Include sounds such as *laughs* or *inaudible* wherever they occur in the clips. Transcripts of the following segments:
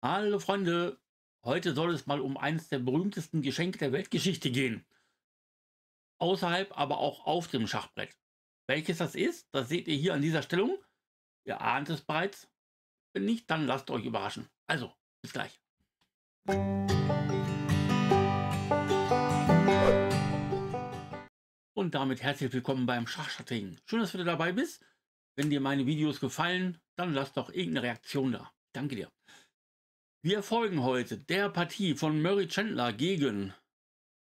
Hallo Freunde, heute soll es mal um eines der berühmtesten Geschenke der Weltgeschichte gehen. Außerhalb, aber auch auf dem Schachbrett. Welches das ist, das seht ihr hier an dieser Stellung. Ihr ahnt es bereits. Wenn nicht, dann lasst euch überraschen. Also, bis gleich. Und damit herzlich willkommen beim Schachstrategen. Schön, dass du dabei bist. Wenn dir meine Videos gefallen, dann lass doch irgendeine Reaktion da. Danke dir. Wir folgen heute der Partie von Murray Chandler gegen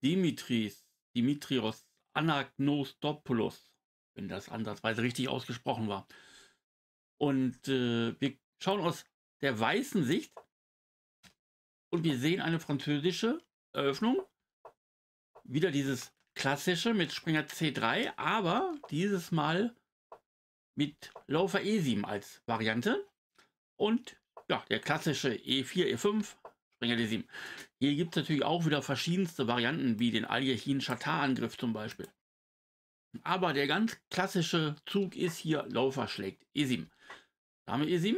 Dimitris, Dimitrios Anagnostopoulos, wenn das ansatzweise richtig ausgesprochen war. Und äh, wir schauen aus der weißen Sicht und wir sehen eine französische Eröffnung. Wieder dieses klassische mit Springer C3, aber dieses Mal mit Laufer E7 als Variante. Und ja, der klassische E4, E5, Springer D7. Hier gibt es natürlich auch wieder verschiedenste Varianten, wie den aljechin chatar angriff zum Beispiel. Aber der ganz klassische Zug ist hier Laufer schlägt E7. Dame E7.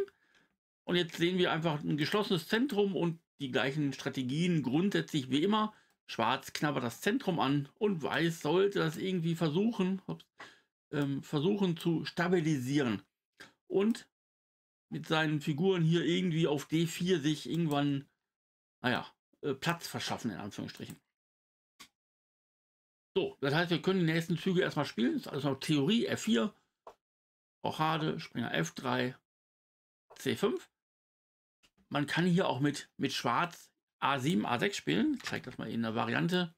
Und jetzt sehen wir einfach ein geschlossenes Zentrum und die gleichen Strategien grundsätzlich wie immer. Schwarz knabbert das Zentrum an und Weiß sollte das irgendwie versuchen, ähm, versuchen zu stabilisieren. Und mit seinen Figuren hier irgendwie auf D4 sich irgendwann, naja, äh, Platz verschaffen, in Anführungsstrichen. So, das heißt, wir können die nächsten Züge erstmal spielen. Das ist also noch Theorie, F4, Rochade, Springer F3, C5. Man kann hier auch mit, mit Schwarz A7, A6 spielen. Ich zeige das mal in der Variante.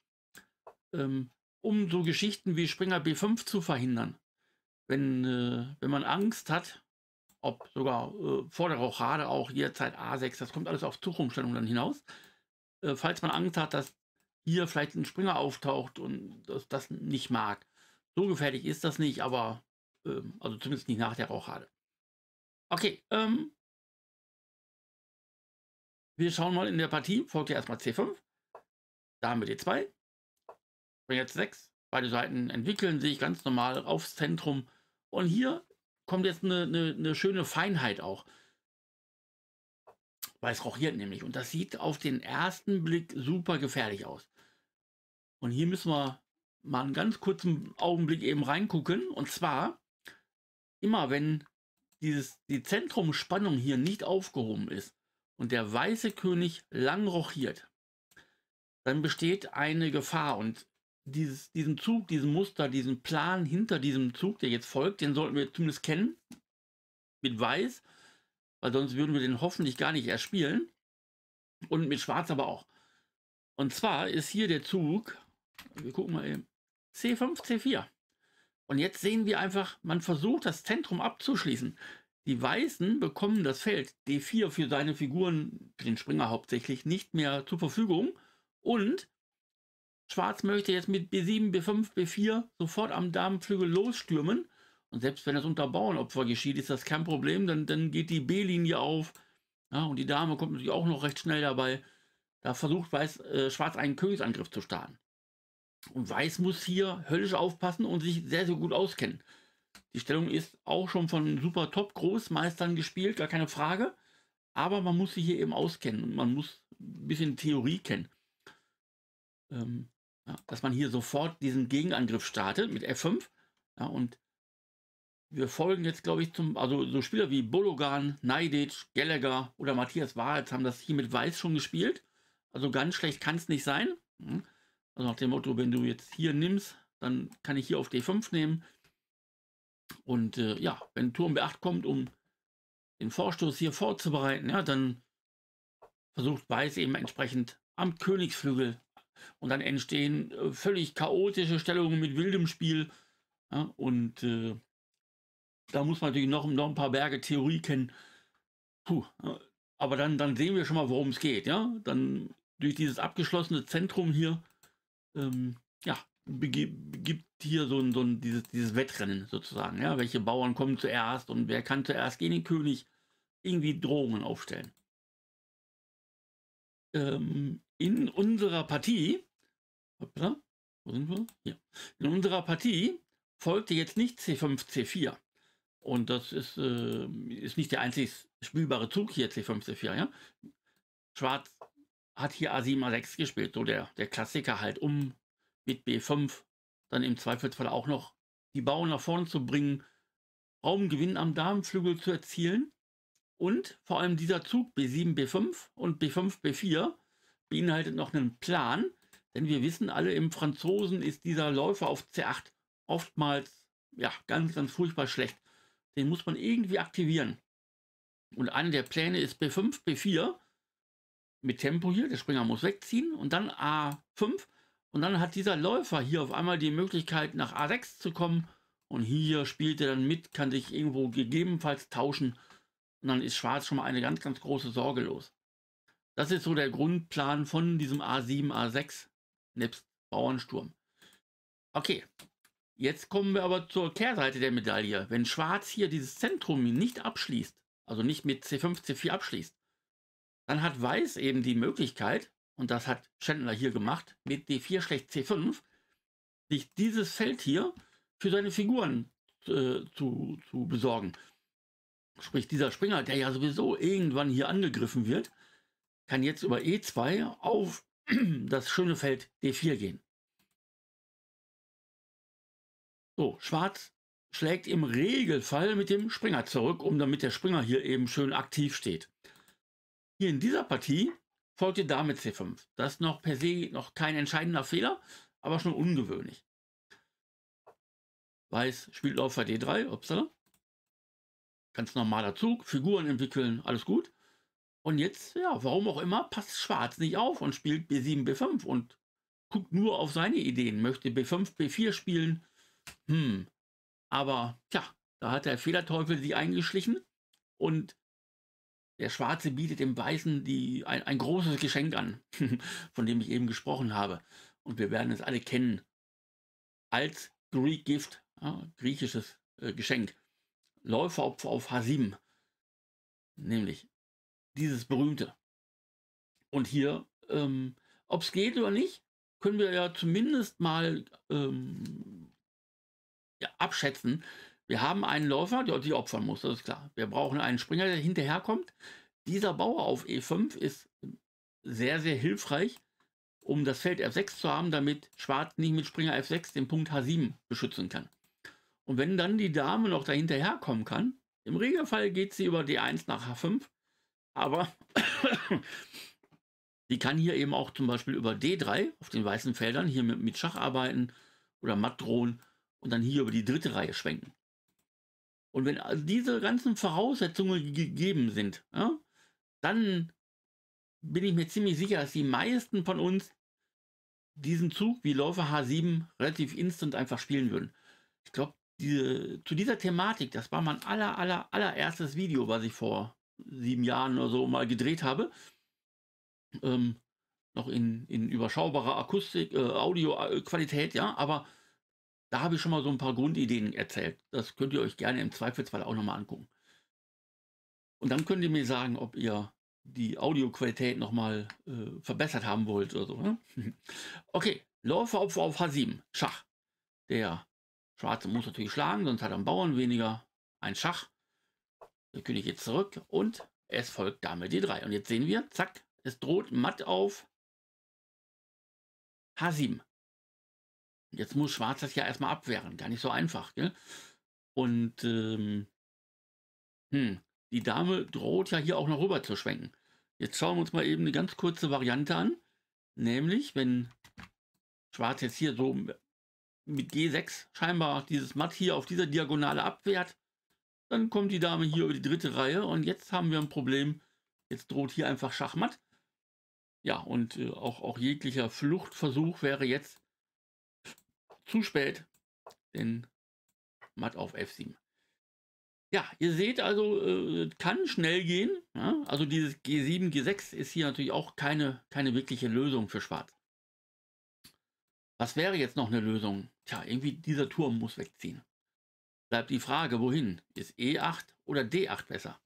Ähm, um so Geschichten wie Springer B5 zu verhindern. Wenn, äh, wenn man Angst hat, ob sogar äh, der Rochade auch jederzeit A6, das kommt alles auf Zugumstellung dann hinaus. Äh, falls man Angst hat, dass hier vielleicht ein Springer auftaucht und das, das nicht mag. So gefährlich ist das nicht, aber äh, also zumindest nicht nach der Rochade. Okay, ähm, wir schauen mal in der Partie. Folgt ja erstmal C5. Da haben wir D2. Springer jetzt 6. Beide Seiten entwickeln sich ganz normal aufs Zentrum. Und hier kommt jetzt eine, eine, eine schöne Feinheit auch. Weil es rochiert nämlich. Und das sieht auf den ersten Blick super gefährlich aus. Und hier müssen wir mal einen ganz kurzen Augenblick eben reingucken. Und zwar, immer wenn dieses, die Zentrumspannung hier nicht aufgehoben ist und der weiße König lang rochiert, dann besteht eine Gefahr. Und dieses, diesen Zug, diesen Muster, diesen Plan hinter diesem Zug, der jetzt folgt, den sollten wir zumindest kennen, mit Weiß, weil sonst würden wir den hoffentlich gar nicht erspielen. Und mit Schwarz aber auch. Und zwar ist hier der Zug, wir gucken mal eben, C5, C4. Und jetzt sehen wir einfach, man versucht das Zentrum abzuschließen. Die Weißen bekommen das Feld D4 für seine Figuren, für den Springer hauptsächlich, nicht mehr zur Verfügung. Und Schwarz möchte jetzt mit B7, B5, B4 sofort am Damenflügel losstürmen. Und selbst wenn das unter Bauernopfer geschieht, ist das kein Problem. Dann, dann geht die B-Linie auf. Ja, und die Dame kommt natürlich auch noch recht schnell dabei. Da versucht Weiß, äh, Schwarz einen Königsangriff zu starten. Und Weiß muss hier höllisch aufpassen und sich sehr, sehr gut auskennen. Die Stellung ist auch schon von super Top-Großmeistern gespielt, gar keine Frage. Aber man muss sie hier eben auskennen und man muss ein bisschen Theorie kennen. Ähm, ja, dass man hier sofort diesen Gegenangriff startet mit F5. Ja, und wir folgen jetzt, glaube ich, zum, also so Spieler wie Bologan, Neidic, Gallagher oder Matthias Waritz haben das hier mit Weiß schon gespielt. Also ganz schlecht kann es nicht sein. Mhm. Also nach dem Motto, wenn du jetzt hier nimmst, dann kann ich hier auf D5 nehmen. Und äh, ja, wenn Turm B8 kommt, um den Vorstoß hier vorzubereiten, ja, dann versucht Weiß eben entsprechend am Königsflügel und dann entstehen äh, völlig chaotische Stellungen mit wildem Spiel. Ja, und äh, da muss man natürlich noch, noch ein paar Berge Theorie kennen. Puh, aber dann, dann sehen wir schon mal, worum es geht. Ja? Dann durch dieses abgeschlossene Zentrum hier, ähm, ja, gibt hier so ein, so ein dieses, dieses Wettrennen sozusagen. Ja? Welche Bauern kommen zuerst und wer kann zuerst gegen den König irgendwie Drohungen aufstellen. Ähm, in unserer Partie, hoppla, wo sind wir? Hier. In unserer Partie folgte jetzt nicht C5, C4. Und das ist, äh, ist nicht der einzig spielbare Zug hier, C5, C4. Ja? Schwarz hat hier A7, A6 gespielt, so der, der Klassiker halt, um mit B5 dann im Zweifelsfall auch noch die Bauern nach vorne zu bringen, Raumgewinn am Damenflügel zu erzielen. Und vor allem dieser Zug B7, B5 und B5, B4 beinhaltet noch einen Plan, denn wir wissen alle, im Franzosen ist dieser Läufer auf C8 oftmals ja, ganz, ganz furchtbar schlecht. Den muss man irgendwie aktivieren. Und einer der Pläne ist B5, B4 mit Tempo hier, der Springer muss wegziehen und dann A5 und dann hat dieser Läufer hier auf einmal die Möglichkeit nach A6 zu kommen und hier spielt er dann mit, kann sich irgendwo gegebenenfalls tauschen und dann ist Schwarz schon mal eine ganz, ganz große Sorge los. Das ist so der Grundplan von diesem A7, A6, nebst Bauernsturm. Okay, jetzt kommen wir aber zur Kehrseite der Medaille. Wenn Schwarz hier dieses Zentrum nicht abschließt, also nicht mit C5, C4 abschließt, dann hat Weiß eben die Möglichkeit, und das hat Schändler hier gemacht, mit D4 schlecht C5, sich dieses Feld hier für seine Figuren äh, zu, zu besorgen. Sprich, dieser Springer, der ja sowieso irgendwann hier angegriffen wird, kann jetzt über E2 auf *clears throat* das schöne Feld D4 gehen. So, Schwarz schlägt im Regelfall mit dem Springer zurück, um damit der Springer hier eben schön aktiv steht. Hier in dieser Partie folgt folgte Dame C5. Das ist noch per se noch kein entscheidender Fehler, aber schon ungewöhnlich. Weiß spielt Läufer D3, upsala. Ganz normaler Zug, Figuren entwickeln, alles gut. Und jetzt, ja, warum auch immer, passt Schwarz nicht auf und spielt B7, B5 und guckt nur auf seine Ideen, möchte B5, B4 spielen. Hm. Aber, tja, da hat der Federteufel sie eingeschlichen und der Schwarze bietet dem Weißen die, ein, ein großes Geschenk an, *laughs* von dem ich eben gesprochen habe. Und wir werden es alle kennen. Als Greek Gift, ja, griechisches äh, Geschenk. Läufer auf H7. Nämlich dieses berühmte. Und hier, ähm, ob es geht oder nicht, können wir ja zumindest mal ähm, ja, abschätzen. Wir haben einen Läufer, der sich opfern muss, das ist klar. Wir brauchen einen Springer, der hinterherkommt. Dieser Bauer auf E5 ist sehr, sehr hilfreich, um das Feld F6 zu haben, damit Schwarz nicht mit Springer F6 den Punkt H7 beschützen kann. Und wenn dann die Dame noch dahinterherkommen kann, im Regelfall geht sie über D1 nach H5, aber *coughs* die kann hier eben auch zum Beispiel über D3 auf den weißen Feldern hier mit, mit Schach arbeiten oder Matt drohen und dann hier über die dritte Reihe schwenken. Und wenn diese ganzen Voraussetzungen gegeben sind, ja, dann bin ich mir ziemlich sicher, dass die meisten von uns diesen Zug wie Läufer H7 relativ instant einfach spielen würden. Ich glaube, diese, zu dieser Thematik, das war mein aller, aller, allererstes Video, was ich vor sieben Jahren oder so mal gedreht habe. Ähm, noch in, in überschaubarer Akustik, äh, Audioqualität, äh, ja, aber da habe ich schon mal so ein paar Grundideen erzählt. Das könnt ihr euch gerne im Zweifelsfall auch nochmal angucken. Und dann könnt ihr mir sagen, ob ihr die Audioqualität nochmal äh, verbessert haben wollt oder so. Ne? *laughs* okay, Läufer Opfer auf H7, Schach. Der Schwarze muss natürlich schlagen, sonst hat er einen Bauern weniger. Ein Schach. Der König geht zurück und es folgt Dame D3. Und jetzt sehen wir, zack, es droht matt auf H7. Jetzt muss Schwarz das ja erstmal abwehren. Gar nicht so einfach, gell? Und ähm, hm, die Dame droht ja hier auch noch rüber zu schwenken. Jetzt schauen wir uns mal eben eine ganz kurze Variante an. Nämlich, wenn Schwarz jetzt hier so mit G6 scheinbar dieses Matt hier auf dieser Diagonale abwehrt, dann kommt die Dame hier über die dritte Reihe und jetzt haben wir ein Problem. Jetzt droht hier einfach Schachmatt. Ja, und äh, auch, auch jeglicher Fluchtversuch wäre jetzt zu spät, denn Matt auf F7. Ja, ihr seht also, äh, kann schnell gehen. Ja? Also dieses G7, G6 ist hier natürlich auch keine, keine wirkliche Lösung für Schwarz. Was wäre jetzt noch eine Lösung? Tja, irgendwie dieser Turm muss wegziehen bleibt die Frage, wohin? Ist E8 oder D8 besser?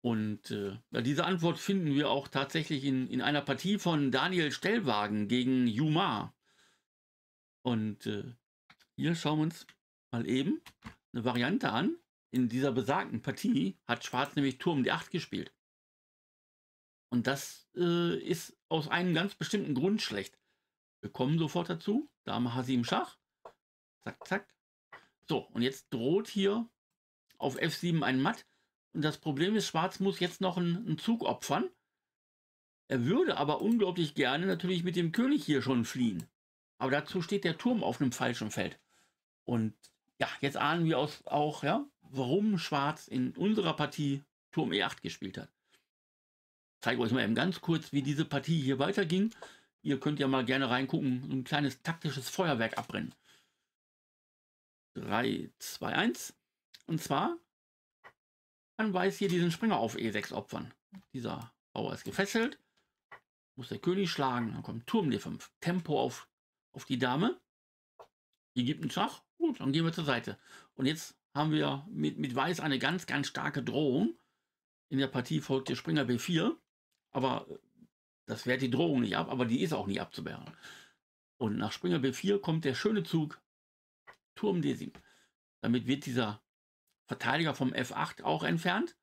Und äh, diese Antwort finden wir auch tatsächlich in, in einer Partie von Daniel Stellwagen gegen Juma. Und äh, hier schauen wir uns mal eben eine Variante an. In dieser besagten Partie hat Schwarz nämlich Turm D8 gespielt. Und das äh, ist aus einem ganz bestimmten Grund schlecht. Wir kommen sofort dazu. Dame H7 Schach. Zack, zack. So, und jetzt droht hier auf F7 ein Matt. Und das Problem ist, Schwarz muss jetzt noch einen, einen Zug opfern. Er würde aber unglaublich gerne natürlich mit dem König hier schon fliehen. Aber dazu steht der Turm auf einem falschen Feld. Und ja, jetzt ahnen wir aus, auch, ja, warum Schwarz in unserer Partie Turm E8 gespielt hat. Ich zeige euch mal eben ganz kurz, wie diese Partie hier weiterging. Ihr könnt ja mal gerne reingucken, ein kleines taktisches Feuerwerk abbrennen. 3, 2, 1. Und zwar kann Weiß hier diesen Springer auf E6 opfern. Dieser Bauer ist gefesselt. Muss der König schlagen. Dann kommt Turm D5. Tempo auf, auf die Dame. Die gibt einen Schach. Gut, dann gehen wir zur Seite. Und jetzt haben wir mit, mit Weiß eine ganz, ganz starke Drohung. In der Partie folgt der Springer B4. Aber äh, das wehrt die Drohung nicht ab, aber die ist auch nicht abzuwehren. Und nach Springer B4 kommt der schöne Zug Turm D7. Damit wird dieser Verteidiger vom F8 auch entfernt.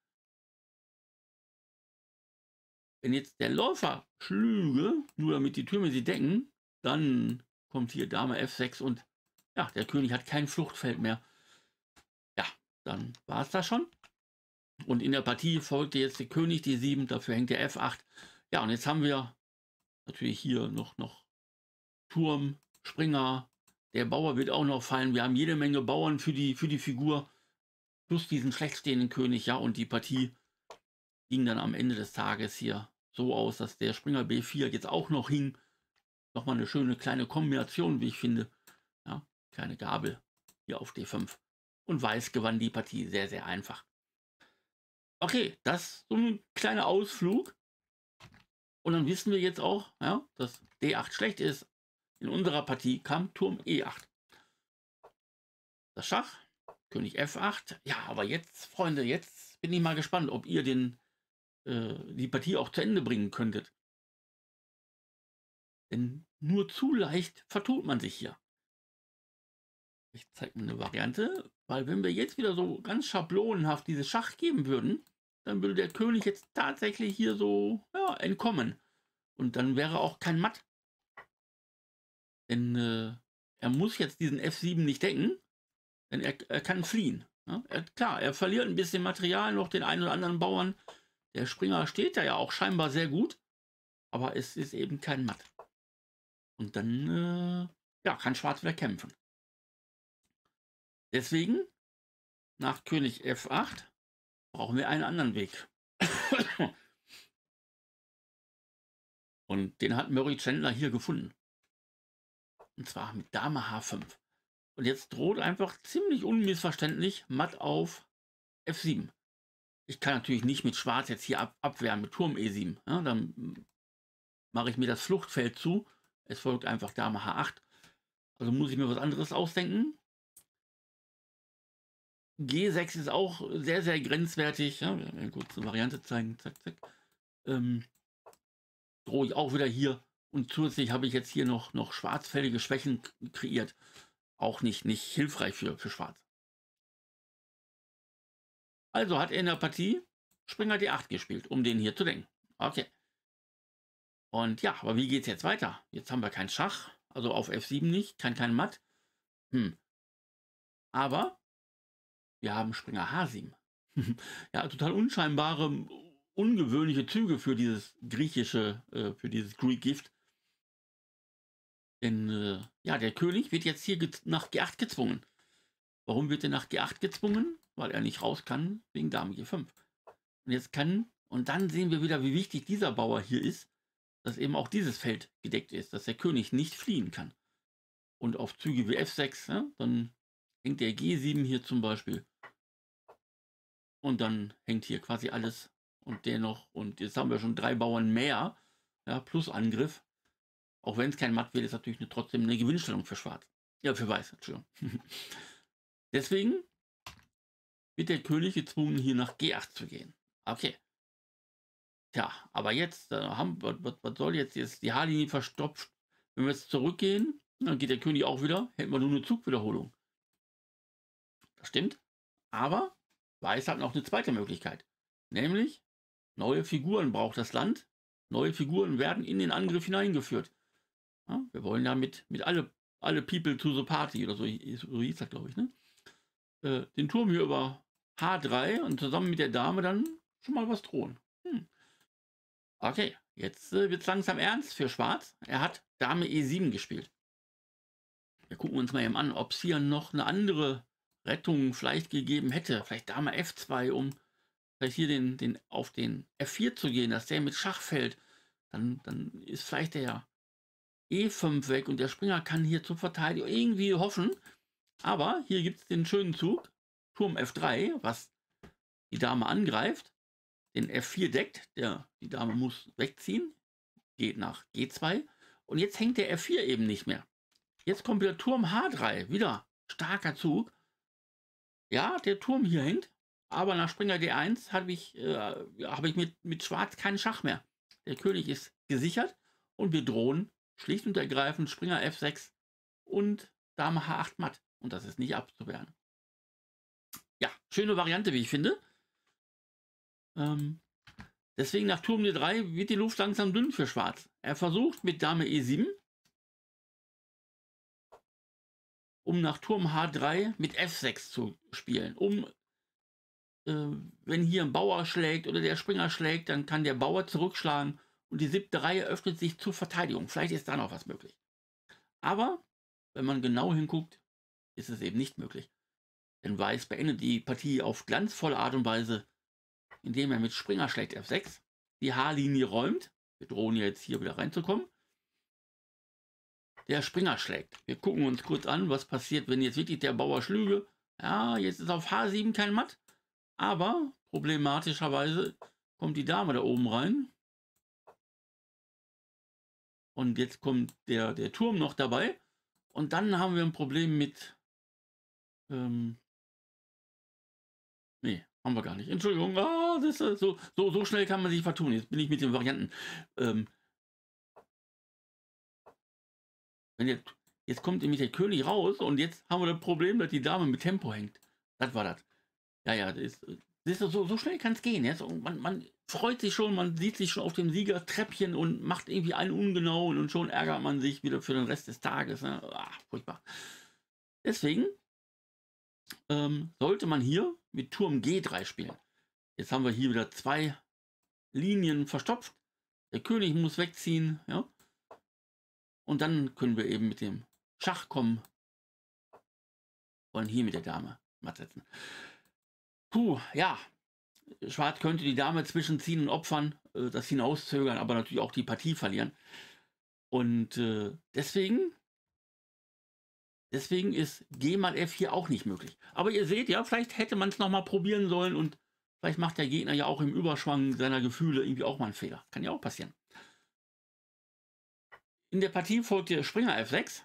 Wenn jetzt der Läufer schlüge, nur damit die Türme sie decken, dann kommt hier Dame F6 und ja, der König hat kein Fluchtfeld mehr. Ja, dann war es das schon. Und in der Partie folgte jetzt der König D7, dafür hängt der F8. Ja, und jetzt haben wir natürlich hier noch, noch Turm, Springer, der Bauer wird auch noch fallen. Wir haben jede Menge Bauern für die, für die Figur. Plus diesen schlecht stehenden König, ja. Und die Partie ging dann am Ende des Tages hier so aus, dass der Springer B4 jetzt auch noch hing. Nochmal eine schöne kleine Kombination, wie ich finde. Ja, kleine Gabel hier auf D5. Und Weiß gewann die Partie sehr, sehr einfach. Okay, das so ein kleiner Ausflug. Und dann wissen wir jetzt auch, ja, dass D8 schlecht ist, in unserer Partie kam Turm E8. Das Schach, König F8. Ja, aber jetzt, Freunde, jetzt bin ich mal gespannt, ob ihr den, äh, die Partie auch zu Ende bringen könntet. Denn nur zu leicht vertut man sich hier. Ich zeige mir eine Variante, weil wenn wir jetzt wieder so ganz schablonenhaft dieses Schach geben würden, dann würde der König jetzt tatsächlich hier so ja, entkommen. Und dann wäre auch kein Matt denn äh, er muss jetzt diesen F7 nicht decken, denn er, er kann fliehen. Ne? Er, klar, er verliert ein bisschen Material, noch den einen oder anderen Bauern. Der Springer steht da ja auch scheinbar sehr gut, aber es ist eben kein Matt. Und dann äh, ja, kann Schwarz wieder kämpfen. Deswegen, nach König F8, brauchen wir einen anderen Weg. Und den hat Murray Chandler hier gefunden. Und zwar mit Dame H5. Und jetzt droht einfach ziemlich unmissverständlich matt auf F7. Ich kann natürlich nicht mit Schwarz jetzt hier ab, abwehren, mit Turm E7. Ja, ne? dann mache ich mir das Fluchtfeld zu. Es folgt einfach Dame H8. Also muss ich mir was anderes ausdenken. G6 ist auch sehr, sehr grenzwertig. Ja, kurz eine Variante zeigen. Zack, zack. Ähm, drohe ich auch wieder hier und zusätzlich habe ich jetzt hier noch, noch schwarzfällige Schwächen kreiert. Auch nicht, nicht hilfreich für, für Schwarz. Also hat er in der Partie Springer D8 gespielt, um den hier zu denken. Okay. Und ja, aber wie geht es jetzt weiter? Jetzt haben wir keinen Schach, also auf F7 nicht, kann kein Matt. Hm. Aber wir haben Springer H7. *laughs* ja, total unscheinbare, ungewöhnliche Züge für dieses griechische, äh, für dieses Greek Gift. Denn äh, ja, der König wird jetzt hier nach G8 gezwungen. Warum wird er nach G8 gezwungen? Weil er nicht raus kann wegen Dame G5. Und jetzt kann, und dann sehen wir wieder, wie wichtig dieser Bauer hier ist, dass eben auch dieses Feld gedeckt ist, dass der König nicht fliehen kann. Und auf Züge wie F6, ja, ne, dann hängt der G7 hier zum Beispiel. Und dann hängt hier quasi alles und dennoch. Und jetzt haben wir schon drei Bauern mehr, ja, plus Angriff. Auch wenn es kein Matt wird, ist natürlich eine, trotzdem eine Gewinnstellung für Schwarz. Ja, für Weiß, Entschuldigung. *laughs* Deswegen wird der König gezwungen, hier nach G8 zu gehen. Okay. Tja, aber jetzt, äh, haben, was, was, soll jetzt, jetzt die H-Linie verstopft. Wenn wir jetzt zurückgehen, dann geht der König auch wieder, hätten wir nur eine Zugwiederholung. Das stimmt. Aber Weiß hat noch eine zweite Möglichkeit. Nämlich, neue Figuren braucht das Land. Neue Figuren werden in den Angriff hineingeführt. Ja, wir wollen ja mit, mit alle, alle People to the Party oder so, so hieß das, glaube ich, ne? Äh, den Turm hier über H3 und zusammen mit der Dame dann schon mal was drohen. Hm. Okay, jetzt äh, wird es langsam ernst für Schwarz. Er hat Dame E7 gespielt. Wir gucken uns mal eben an, ob es hier noch eine andere Rettung vielleicht gegeben hätte. Vielleicht Dame F2, um vielleicht hier den, den, auf den F4 zu gehen, dass der mit Schach fällt. Dann, dann ist vielleicht der E5 weg und der Springer kann hier zur Verteidigung irgendwie hoffen. Aber hier gibt es den schönen Zug, Turm F3, was die Dame angreift, den F4 deckt, der, die Dame muss wegziehen, geht nach G2 und jetzt hängt der F4 eben nicht mehr. Jetzt kommt wieder Turm H3, wieder starker Zug. Ja, der Turm hier hängt, aber nach Springer D1 habe ich, äh, hab ich mit, mit Schwarz keinen Schach mehr. Der König ist gesichert und wir drohen Schlicht und ergreifend Springer F6 und Dame H8 matt. Und das ist nicht abzuwehren. Ja, schöne Variante, wie ich finde. Ähm, deswegen nach Turm D3 wird die Luft langsam dünn für Schwarz. Er versucht mit Dame E7, um nach Turm H3 mit F6 zu spielen. Um, äh, wenn hier ein Bauer schlägt oder der Springer schlägt, dann kann der Bauer zurückschlagen und die siebte Reihe öffnet sich zur Verteidigung. Vielleicht ist da noch was möglich. Aber wenn man genau hinguckt, ist es eben nicht möglich. Denn Weiß beendet die Partie auf glanzvolle Art und Weise, indem er mit Springer schlägt F6 die H-Linie räumt. Wir drohen jetzt hier wieder reinzukommen. Der Springer schlägt. Wir gucken uns kurz an, was passiert, wenn jetzt wirklich der Bauer schlüge. Ja, jetzt ist auf H7 kein Matt. Aber problematischerweise kommt die Dame da oben rein. Und jetzt kommt der, der Turm noch dabei. Und dann haben wir ein Problem mit... Ähm, nee, haben wir gar nicht. Entschuldigung, ah, das ist äh, so, so, so schnell kann man sich vertun. Jetzt bin ich mit den Varianten. Ähm, wenn jetzt, jetzt kommt nämlich der König raus und jetzt haben wir das Problem, dass die Dame mit Tempo hängt. Das war das. Ja, ja, das ist, äh, das ist so, so schnell kann es gehen. Jetzt. Und man, man freut sich schon, man sieht sich schon auf dem Siegertreppchen und macht irgendwie einen ungenauen und schon ärgert man sich wieder für den Rest des Tages. Ne? Ach, furchtbar. Deswegen ähm, sollte man hier mit Turm G3 spielen. Jetzt haben wir hier wieder zwei Linien verstopft. Der König muss wegziehen, ja. Und dann können wir eben mit dem Schach kommen. und hier mit der Dame matt setzen. Puh, ja, Schwarz könnte die Dame zwischenziehen und opfern, äh, das hinauszögern, aber natürlich auch die Partie verlieren. Und äh, deswegen, deswegen ist G mal F hier auch nicht möglich. Aber ihr seht ja, vielleicht hätte man es nochmal probieren sollen und vielleicht macht der Gegner ja auch im Überschwang seiner Gefühle irgendwie auch mal einen Fehler. Kann ja auch passieren. In der Partie folgt der Springer F6,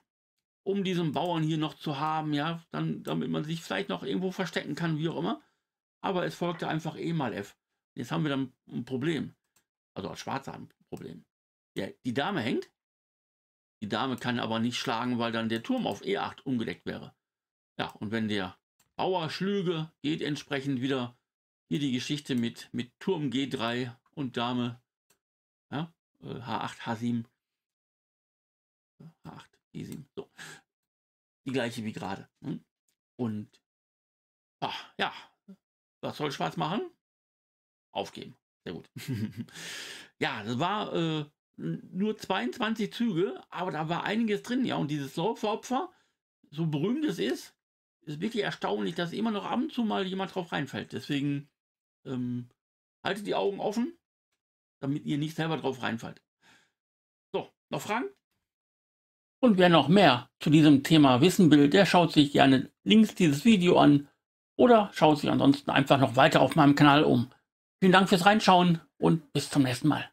um diesen Bauern hier noch zu haben, ja, dann, damit man sich vielleicht noch irgendwo verstecken kann, wie auch immer. Aber es folgte einfach E mal F. Jetzt haben wir dann ein Problem. Also als Schwarzer ein Problem. Ja, die Dame hängt. Die Dame kann aber nicht schlagen, weil dann der Turm auf E8 umgedeckt wäre. Ja, und wenn der Bauer schlüge, geht entsprechend wieder hier die Geschichte mit, mit Turm G3 und Dame ja, H8, H7. H8, e 7 So. Die gleiche wie gerade. Hm? Und ach, ja, was soll Schwarz machen? Aufgeben. Sehr gut. *laughs* ja, das war äh, nur 22 Züge, aber da war einiges drin, ja. Und dieses Läuferopfer, so berühmt es ist, ist wirklich erstaunlich, dass immer noch ab und zu mal jemand drauf reinfällt. Deswegen ähm, haltet die Augen offen, damit ihr nicht selber drauf reinfällt. So, noch Fragen? Und wer noch mehr zu diesem Thema wissen will, der schaut sich gerne links dieses Video an oder schauen Sie ansonsten einfach noch weiter auf meinem Kanal um. Vielen Dank fürs Reinschauen und bis zum nächsten Mal.